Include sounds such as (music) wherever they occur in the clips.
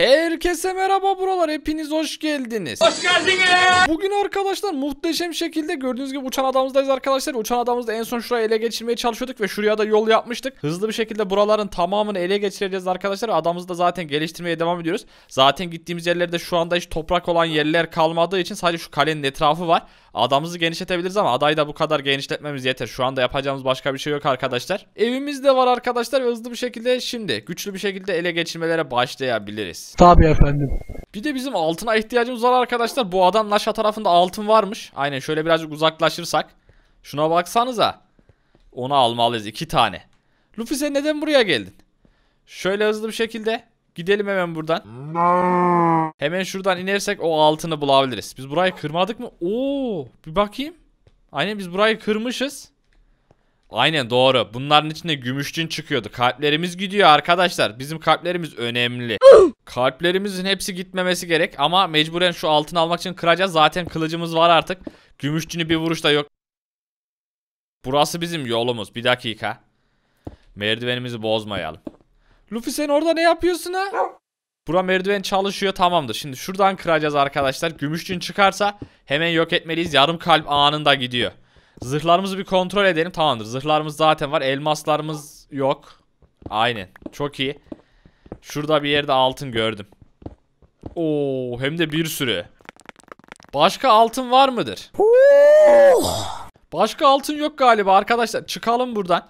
Herkese merhaba buralar hepiniz hoş geldiniz. Hoş geldiniz. Bugün arkadaşlar muhteşem şekilde gördüğünüz gibi uçan adamızdayız arkadaşlar. Uçan adamızda en son şurayı ele geçirmeye çalışıyorduk ve şuraya da yol yapmıştık. Hızlı bir şekilde buraların tamamını ele geçireceğiz arkadaşlar. Adamızı da zaten geliştirmeye devam ediyoruz. Zaten gittiğimiz yerlerde şu anda hiç toprak olan yerler kalmadığı için sadece şu kalenin etrafı var. Adamızı genişletebiliriz ama adayı da bu kadar genişletmemiz yeter. Şu anda yapacağımız başka bir şey yok arkadaşlar. Evimiz de var arkadaşlar ve hızlı bir şekilde şimdi güçlü bir şekilde ele geçirmelere başlayabiliriz. Tabii efendim. Bir de bizim altına ihtiyacımız var arkadaşlar. Bu adam Naşa tarafında altın varmış. Aynen şöyle birazcık uzaklaşırsak. Şuna baksanıza. Onu almalıyız iki tane. Luffy sen neden buraya geldin? Şöyle hızlı bir şekilde gidelim hemen buradan. Hemen şuradan inersek o altını bulabiliriz. Biz burayı kırmadık mı? Oo, bir bakayım. Aynen biz burayı kırmışız. Aynen doğru. Bunların içinde gümüşçün çıkıyordu. Kalplerimiz gidiyor arkadaşlar. Bizim kalplerimiz önemli. Kalplerimizin hepsi gitmemesi gerek ama mecburen şu altın almak için kıracağız. Zaten kılıcımız var artık. Gümüşçünü bir vuruşta yok. Burası bizim yolumuz. Bir dakika. Merdivenimizi bozmayalım. Luffy sen orada ne yapıyorsun ha? Bura merdiven çalışıyor tamamdır. Şimdi şuradan kıracağız arkadaşlar. Gümüşçün çıkarsa hemen yok etmeliyiz. Yarım kalp anında gidiyor. Zırhlarımızı bir kontrol edelim. Tamamdır. Zırhlarımız zaten var. Elmaslarımız yok. Aynen. Çok iyi. Şurada bir yerde altın gördüm. Oo, hem de bir sürü. Başka altın var mıdır? Başka altın yok galiba arkadaşlar. Çıkalım buradan.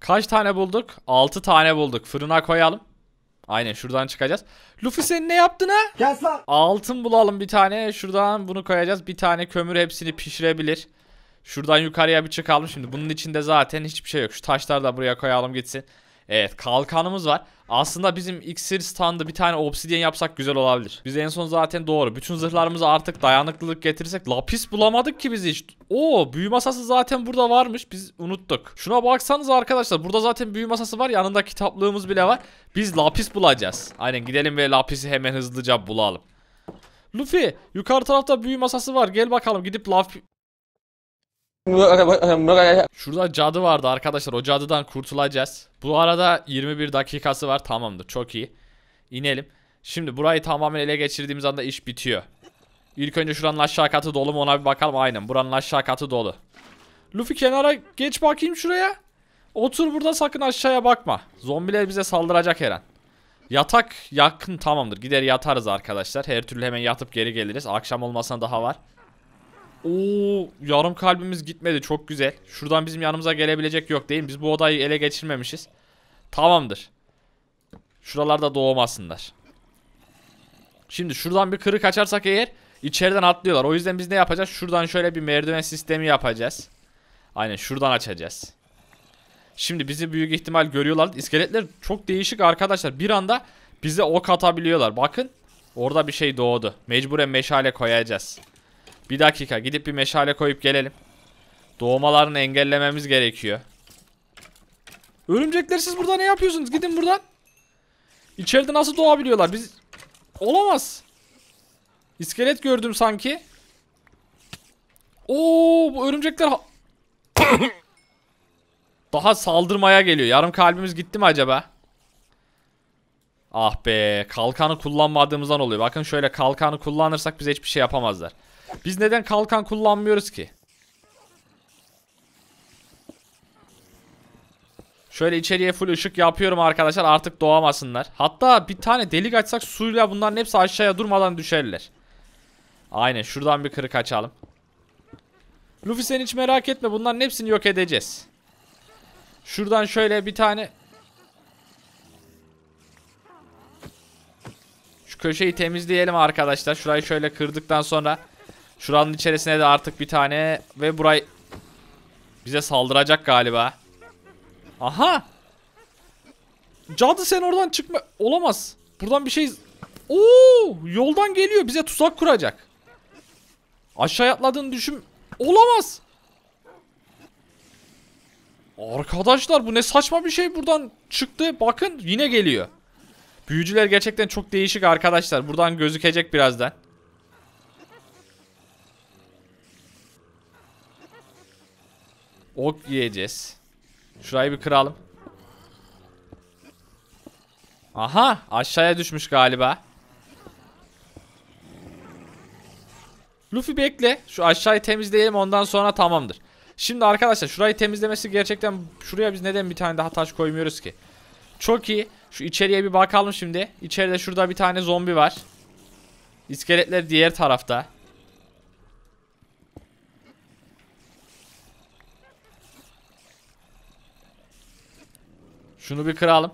Kaç tane bulduk? 6 tane bulduk. Fırına koyalım. Aynen şuradan çıkacağız. Luffy sen ne yaptın ha? Gel lan. Altın bulalım bir tane. Şuradan bunu koyacağız. Bir tane kömür hepsini pişirebilir. Şuradan yukarıya bir çıkalım şimdi. Bunun içinde zaten hiçbir şey yok. Şu taşları da buraya koyalım gitsin. Evet kalkanımız var. Aslında bizim iksir standı bir tane obsidyen yapsak güzel olabilir. Biz en son zaten doğru. Bütün zırhlarımızı artık dayanıklılık getirirsek. Lapis bulamadık ki biz hiç. Oo büyü masası zaten burada varmış. Biz unuttuk. Şuna baksanız arkadaşlar. Burada zaten büyü masası var. Yanında kitaplığımız bile var. Biz lapis bulacağız. Aynen gidelim ve lapisi hemen hızlıca bulalım. Luffy yukarı tarafta büyü masası var. Gel bakalım gidip lapis. (laughs) Şurada cadı vardı arkadaşlar. O cadıdan kurtulacağız. Bu arada 21 dakikası var. Tamamdır. Çok iyi. İnelim. Şimdi burayı tamamen ele geçirdiğimiz anda iş bitiyor. İlk önce şuranın aşağı katı dolu mu ona bir bakalım. Aynen. Buranın aşağı katı dolu. Luffy kenara geç bakayım şuraya. Otur burada sakın aşağıya bakma. Zombiler bize saldıracak her an. Yatak yakın tamamdır. Gider yatarız arkadaşlar. Her türlü hemen yatıp geri geliriz. Akşam olmasına daha var. Oo, yarım kalbimiz gitmedi. Çok güzel. Şuradan bizim yanımıza gelebilecek yok değil mi? Biz bu odayı ele geçirmemişiz. Tamamdır. Şuralarda doğmasınlar. Şimdi şuradan bir kırık açarsak eğer içeriden atlıyorlar. O yüzden biz ne yapacağız? Şuradan şöyle bir merdiven sistemi yapacağız. Aynen şuradan açacağız. Şimdi bizi büyük ihtimal görüyorlar. İskeletler çok değişik arkadaşlar. Bir anda bize ok atabiliyorlar. Bakın orada bir şey doğdu. Mecburen meşale koyacağız. Bir dakika gidip bir meşale koyup gelelim. Doğmalarını engellememiz gerekiyor. Örümcekler siz burada ne yapıyorsunuz? Gidin buradan. İçeride nasıl doğabiliyorlar? Biz... Olamaz. İskelet gördüm sanki. Oo bu örümcekler... (coughs) Daha saldırmaya geliyor. Yarım kalbimiz gitti mi acaba? Ah be. Kalkanı kullanmadığımızdan oluyor. Bakın şöyle kalkanı kullanırsak bize hiçbir şey yapamazlar. Biz neden kalkan kullanmıyoruz ki? Şöyle içeriye full ışık yapıyorum arkadaşlar artık doğamasınlar. Hatta bir tane delik açsak suyla bunların hepsi aşağıya durmadan düşerler. Aynen şuradan bir kırık açalım. Luffy sen hiç merak etme bunların hepsini yok edeceğiz. Şuradan şöyle bir tane... Şu köşeyi temizleyelim arkadaşlar. Şurayı şöyle kırdıktan sonra... Şuranın içerisine de artık bir tane ve buray bize saldıracak galiba. Aha! Cadı sen oradan çıkma. Olamaz. Buradan bir şey... Oo, yoldan geliyor. Bize tuzak kuracak. Aşağı atladığını düşün... Olamaz. Arkadaşlar bu ne saçma bir şey buradan çıktı. Bakın yine geliyor. Büyücüler gerçekten çok değişik arkadaşlar. Buradan gözükecek birazdan. Ok yiyeceğiz. Şurayı bir kıralım. Aha aşağıya düşmüş galiba. Luffy bekle. Şu aşağıyı temizleyelim ondan sonra tamamdır. Şimdi arkadaşlar şurayı temizlemesi gerçekten şuraya biz neden bir tane daha taş koymuyoruz ki? Çok iyi. Şu içeriye bir bakalım şimdi. İçeride şurada bir tane zombi var. İskeletler diğer tarafta. Şunu bir kıralım.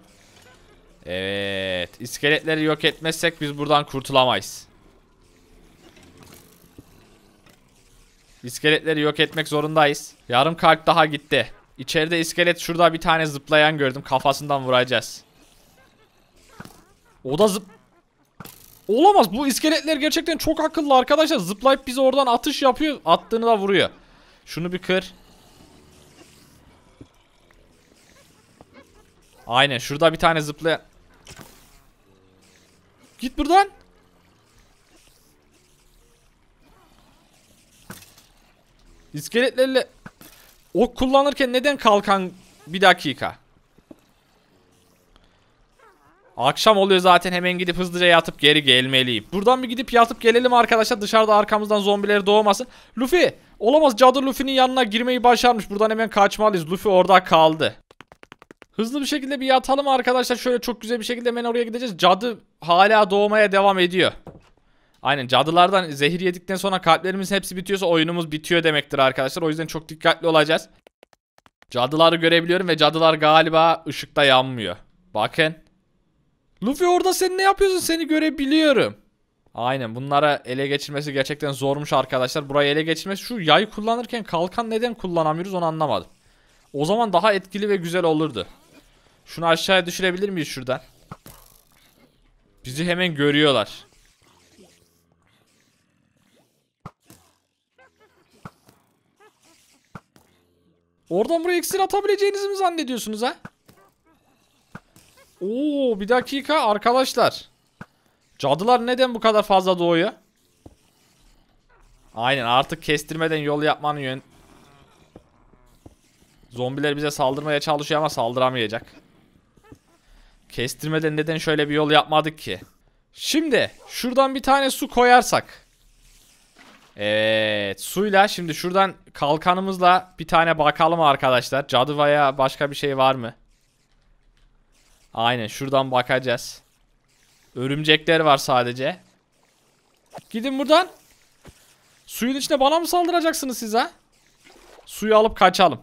Evet. İskeletleri yok etmezsek biz buradan kurtulamayız. İskeletleri yok etmek zorundayız. Yarım kalp daha gitti. İçeride iskelet şurada bir tane zıplayan gördüm. Kafasından vuracağız. O da zıp... Olamaz. Bu iskeletler gerçekten çok akıllı arkadaşlar. Zıplayıp bize oradan atış yapıyor. Attığını da vuruyor. Şunu bir kır. Aynen şurada bir tane zıplaya... Git buradan. İskeletlerle... Ok kullanırken neden kalkan... Bir dakika. Akşam oluyor zaten hemen gidip hızlıca yatıp geri gelmeliyim. Buradan bir gidip yatıp gelelim arkadaşlar. Dışarıda arkamızdan zombileri doğmasın. Luffy olamaz cadı Luffy'nin yanına girmeyi başarmış. Buradan hemen kaçmalıyız. Luffy orada kaldı. Hızlı bir şekilde bir yatalım arkadaşlar. Şöyle çok güzel bir şekilde hemen oraya gideceğiz. Cadı hala doğmaya devam ediyor. Aynen cadılardan zehir yedikten sonra kalplerimiz hepsi bitiyorsa oyunumuz bitiyor demektir arkadaşlar. O yüzden çok dikkatli olacağız. Cadıları görebiliyorum ve cadılar galiba ışıkta yanmıyor. Bakın. Luffy orada sen ne yapıyorsun seni görebiliyorum. Aynen bunlara ele geçirmesi gerçekten zormuş arkadaşlar. Burayı ele geçirmesi şu yay kullanırken kalkan neden kullanamıyoruz onu anlamadım. O zaman daha etkili ve güzel olurdu. Şunu aşağıya düşürebilir miyiz şuradan? Bizi hemen görüyorlar. Oradan buraya iksir atabileceğinizi mi zannediyorsunuz ha? Oo bir dakika arkadaşlar. Cadılar neden bu kadar fazla doğuyor? Aynen artık kestirmeden yol yapmanın yön... Zombiler bize saldırmaya çalışıyor ama saldıramayacak. Kestirmeden neden şöyle bir yol yapmadık ki? Şimdi şuradan bir tane su koyarsak. Evet suyla şimdi şuradan kalkanımızla bir tane bakalım arkadaşlar. Caduvaya başka bir şey var mı? Aynen şuradan bakacağız. Örümcekler var sadece. Gidin buradan. Suyun içine bana mı saldıracaksınız siz ha? Suyu alıp kaçalım.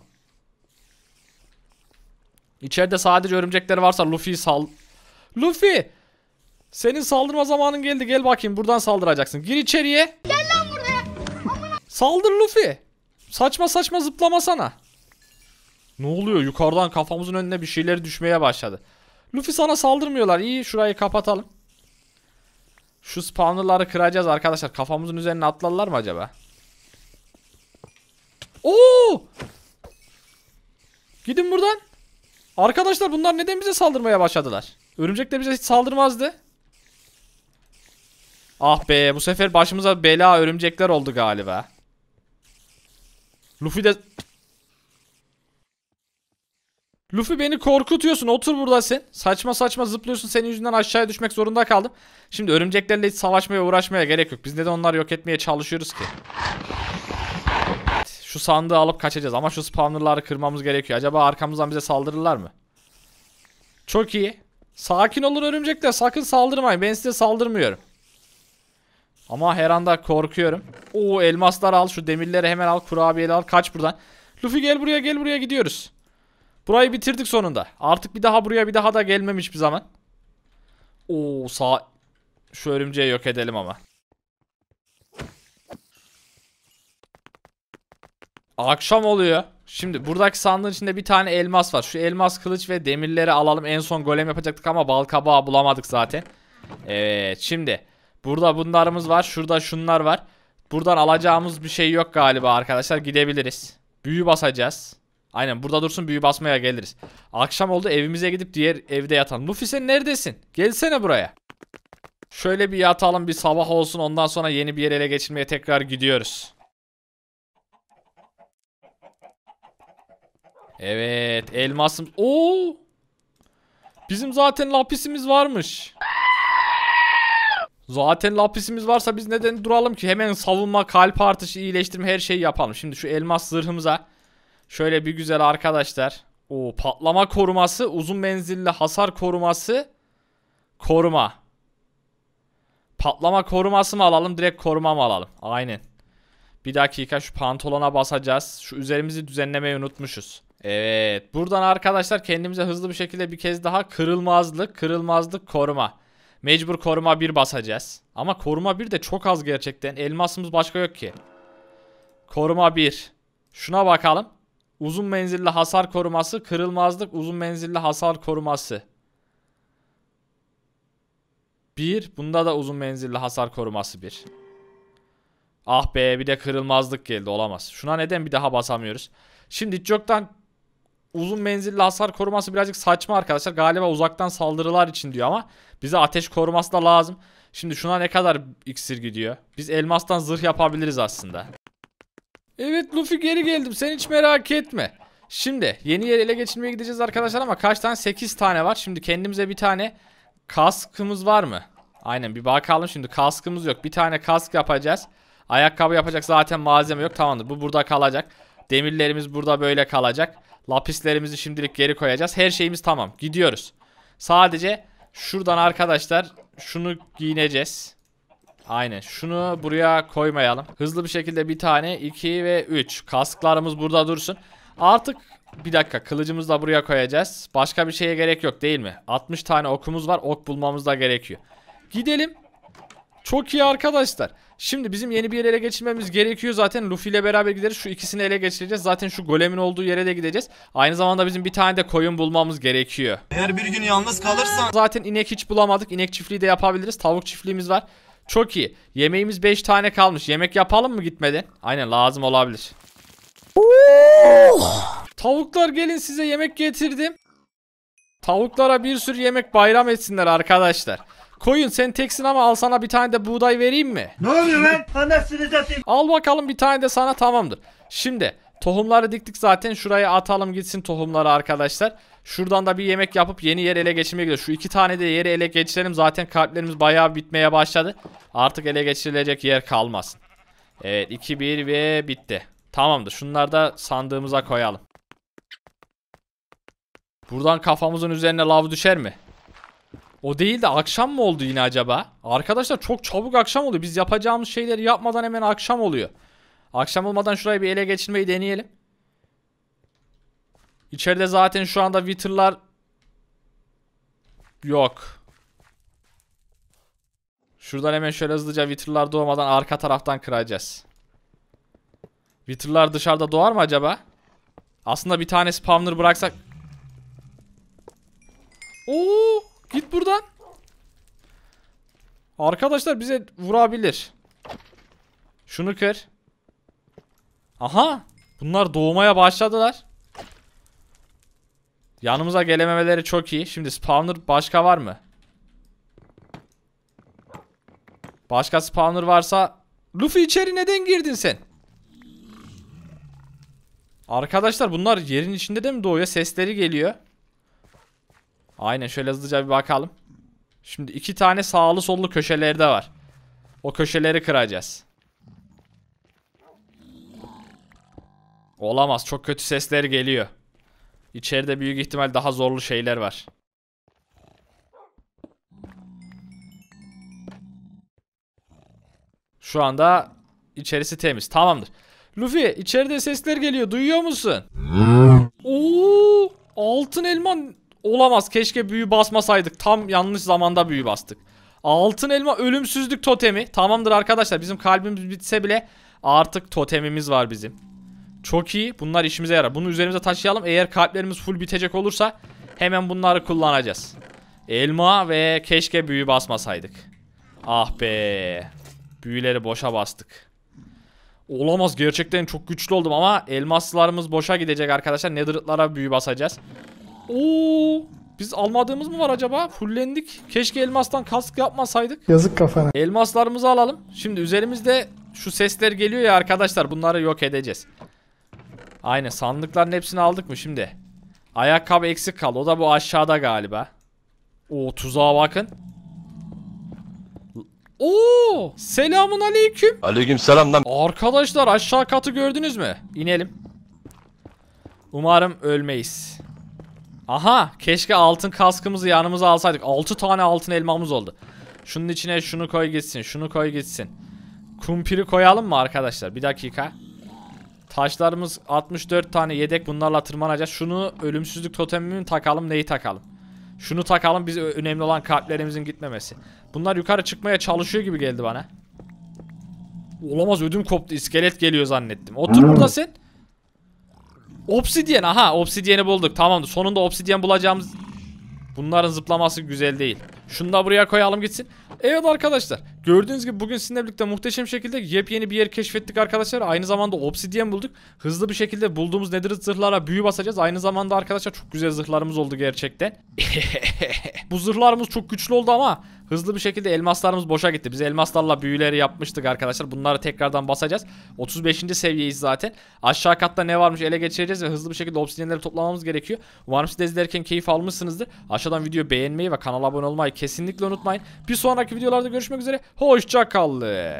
İçeride sadece örümcekleri varsa Luffy'yi sal... Luffy! Senin saldırma zamanın geldi gel bakayım buradan saldıracaksın. Gir içeriye. Gel lan buraya. Saldır Luffy. Saçma saçma zıplamasana. Ne oluyor yukarıdan kafamızın önüne bir şeyler düşmeye başladı. Luffy sana saldırmıyorlar. İyi şurayı kapatalım. Şu spawnerları kıracağız arkadaşlar. Kafamızın üzerine atlarlar mı acaba? Oo! Gidin buradan. Arkadaşlar bunlar neden bize saldırmaya başladılar? Örümcek de bize hiç saldırmazdı. Ah be bu sefer başımıza bela örümcekler oldu galiba. Luffy de... Luffy beni korkutuyorsun otur burada sen. Saçma saçma zıplıyorsun senin yüzünden aşağıya düşmek zorunda kaldım. Şimdi örümceklerle hiç savaşmaya uğraşmaya gerek yok. Biz neden onları yok etmeye çalışıyoruz ki? Şu sandığı alıp kaçacağız ama şu spawnerları kırmamız gerekiyor. Acaba arkamızdan bize saldırırlar mı? Çok iyi. Sakin olun örümcekler. Sakın saldırmayın. Ben size saldırmıyorum. Ama her anda korkuyorum. Oo elmaslar al. Şu demirleri hemen al. Kurabiyeleri al. Kaç buradan. Luffy gel buraya gel buraya gidiyoruz. Burayı bitirdik sonunda. Artık bir daha buraya bir daha da gelmemiş bir zaman. Oo sağ... Şu örümceği yok edelim ama. Akşam oluyor. Şimdi buradaki sandığın içinde bir tane elmas var. Şu elmas kılıç ve demirleri alalım. En son golem yapacaktık ama bal kabağı bulamadık zaten. Evet şimdi. Burada bunlarımız var. Şurada şunlar var. Buradan alacağımız bir şey yok galiba arkadaşlar. Gidebiliriz. Büyü basacağız. Aynen burada dursun büyü basmaya geliriz. Akşam oldu evimize gidip diğer evde yatalım. Lufi sen neredesin? Gelsene buraya. Şöyle bir yatalım bir sabah olsun ondan sonra yeni bir yere ele geçirmeye tekrar gidiyoruz. Evet elmasım. Oo! Bizim zaten lapisimiz varmış. Zaten lapisimiz varsa biz neden duralım ki? Hemen savunma, kalp artışı, iyileştirme her şeyi yapalım. Şimdi şu elmas zırhımıza şöyle bir güzel arkadaşlar. O patlama koruması, uzun menzilli hasar koruması, koruma. Patlama koruması mı alalım, direkt koruma mı alalım? Aynen. Bir dakika şu pantolona basacağız. Şu üzerimizi düzenlemeyi unutmuşuz. Evet. Buradan arkadaşlar kendimize hızlı bir şekilde bir kez daha kırılmazlık, kırılmazlık koruma. Mecbur koruma 1 basacağız. Ama koruma 1 de çok az gerçekten. Elmasımız başka yok ki. Koruma 1. Şuna bakalım. Uzun menzilli hasar koruması, kırılmazlık, uzun menzilli hasar koruması. 1. Bunda da uzun menzilli hasar koruması 1. Ah be bir de kırılmazlık geldi olamaz. Şuna neden bir daha basamıyoruz? Şimdi çoktan uzun menzilli hasar koruması birazcık saçma arkadaşlar. Galiba uzaktan saldırılar için diyor ama bize ateş koruması da lazım. Şimdi şuna ne kadar iksir gidiyor? Biz elmastan zırh yapabiliriz aslında. Evet Luffy geri geldim. Sen hiç merak etme. Şimdi yeni yer ele geçirmeye gideceğiz arkadaşlar ama kaç tane? 8 tane var. Şimdi kendimize bir tane kaskımız var mı? Aynen bir bakalım şimdi kaskımız yok. Bir tane kask yapacağız. Ayakkabı yapacak zaten malzeme yok. Tamamdır bu burada kalacak. Demirlerimiz burada böyle kalacak. Lapislerimizi şimdilik geri koyacağız. Her şeyimiz tamam. Gidiyoruz. Sadece şuradan arkadaşlar şunu giyineceğiz. Aynen. Şunu buraya koymayalım. Hızlı bir şekilde bir tane, iki ve üç. Kasklarımız burada dursun. Artık bir dakika kılıcımızı da buraya koyacağız. Başka bir şeye gerek yok değil mi? 60 tane okumuz var. Ok bulmamız da gerekiyor. Gidelim. Çok iyi arkadaşlar. Şimdi bizim yeni bir yere ele geçirmemiz gerekiyor zaten. Luffy ile beraber gideriz. Şu ikisini ele geçireceğiz. Zaten şu golemin olduğu yere de gideceğiz. Aynı zamanda bizim bir tane de koyun bulmamız gerekiyor. Eğer bir gün yalnız kalırsan... Zaten inek hiç bulamadık. İnek çiftliği de yapabiliriz. Tavuk çiftliğimiz var. Çok iyi. Yemeğimiz 5 tane kalmış. Yemek yapalım mı gitmeden? Aynen lazım olabilir. Tavuklar gelin size yemek getirdim. Tavuklara bir sürü yemek bayram etsinler arkadaşlar. Koyun sen teksin ama al sana bir tane de buğday vereyim mi? Ne oluyor lan? Anasını satayım. Al bakalım bir tane de sana tamamdır. Şimdi tohumları diktik zaten şuraya atalım gitsin tohumları arkadaşlar. Şuradan da bir yemek yapıp yeni yer ele geçirmeye gidiyor. Şu iki tane de yeri ele geçirelim. Zaten kalplerimiz bayağı bitmeye başladı. Artık ele geçirilecek yer kalmasın. Evet 2-1 ve bitti. Tamamdır. Şunları da sandığımıza koyalım. Buradan kafamızın üzerine lav düşer mi? O değil de akşam mı oldu yine acaba? Arkadaşlar çok çabuk akşam oluyor. Biz yapacağımız şeyleri yapmadan hemen akşam oluyor. Akşam olmadan şurayı bir ele geçirmeyi deneyelim. İçeride zaten şu anda Witter'lar yok. Şuradan hemen şöyle hızlıca Witter'lar doğmadan arka taraftan kıracağız. Witter'lar dışarıda doğar mı acaba? Aslında bir tane spawner bıraksak... Oo! Git buradan. Arkadaşlar bize vurabilir. Şunu kır. Aha. Bunlar doğmaya başladılar. Yanımıza gelememeleri çok iyi. Şimdi spawner başka var mı? Başka spawner varsa... Luffy içeri neden girdin sen? Arkadaşlar bunlar yerin içinde de mi doğuyor? Sesleri geliyor. Aynen şöyle hızlıca bir bakalım. Şimdi iki tane sağlı sollu köşeleri de var. O köşeleri kıracağız. Olamaz çok kötü sesler geliyor. İçeride büyük ihtimal daha zorlu şeyler var. Şu anda içerisi temiz. Tamamdır. Luffy içeride sesler geliyor. Duyuyor musun? Oo, altın elman Olamaz keşke büyü basmasaydık. Tam yanlış zamanda büyü bastık. Altın elma ölümsüzlük totemi. Tamamdır arkadaşlar bizim kalbimiz bitse bile artık totemimiz var bizim. Çok iyi bunlar işimize yarar. Bunu üzerimize taşıyalım. Eğer kalplerimiz full bitecek olursa hemen bunları kullanacağız. Elma ve keşke büyü basmasaydık. Ah be. Büyüleri boşa bastık. Olamaz gerçekten çok güçlü oldum ama elmaslarımız boşa gidecek arkadaşlar. Nether'lara büyü basacağız. Oo. Biz almadığımız mı var acaba? Fullendik. Keşke elmastan kask yapmasaydık. Yazık kafana. Elmaslarımızı alalım. Şimdi üzerimizde şu sesler geliyor ya arkadaşlar. Bunları yok edeceğiz. Aynen sandıkların hepsini aldık mı şimdi? Ayakkabı eksik kaldı. O da bu aşağıda galiba. O tuzağa bakın. Oo! Selamun aleyküm. Aleyküm selam lan. Arkadaşlar aşağı katı gördünüz mü? İnelim. Umarım ölmeyiz. Aha keşke altın kaskımızı yanımıza alsaydık. 6 tane altın elmamız oldu. Şunun içine şunu koy gitsin. Şunu koy gitsin. Kumpiri koyalım mı arkadaşlar? Bir dakika. Taşlarımız 64 tane yedek bunlarla tırmanacağız. Şunu ölümsüzlük totemimi takalım neyi takalım? Şunu takalım biz önemli olan kalplerimizin gitmemesi. Bunlar yukarı çıkmaya çalışıyor gibi geldi bana. Olamaz ödüm koptu iskelet geliyor zannettim. Otur burada sen. Obsidyen aha obsidyeni bulduk. Tamamdır. Sonunda obsidyen bulacağımız... Bunların zıplaması güzel değil. Şunu da buraya koyalım gitsin. Evet arkadaşlar. Gördüğünüz gibi bugün sizinle birlikte muhteşem şekilde yepyeni bir yer keşfettik arkadaşlar. Aynı zamanda obsidyen bulduk. Hızlı bir şekilde bulduğumuz nedir zırhlara büyü basacağız. Aynı zamanda arkadaşlar çok güzel zırhlarımız oldu gerçekten. (laughs) Bu zırhlarımız çok güçlü oldu ama Hızlı bir şekilde elmaslarımız boşa gitti. Biz elmaslarla büyüleri yapmıştık arkadaşlar. Bunları tekrardan basacağız. 35. seviyeyiz zaten. Aşağı katta ne varmış ele geçireceğiz ve hızlı bir şekilde obsidyenleri toplamamız gerekiyor. Umarım siz de izlerken keyif almışsınızdır. Aşağıdan video beğenmeyi ve kanala abone olmayı kesinlikle unutmayın. Bir sonraki videolarda görüşmek üzere. Hoşçakalın.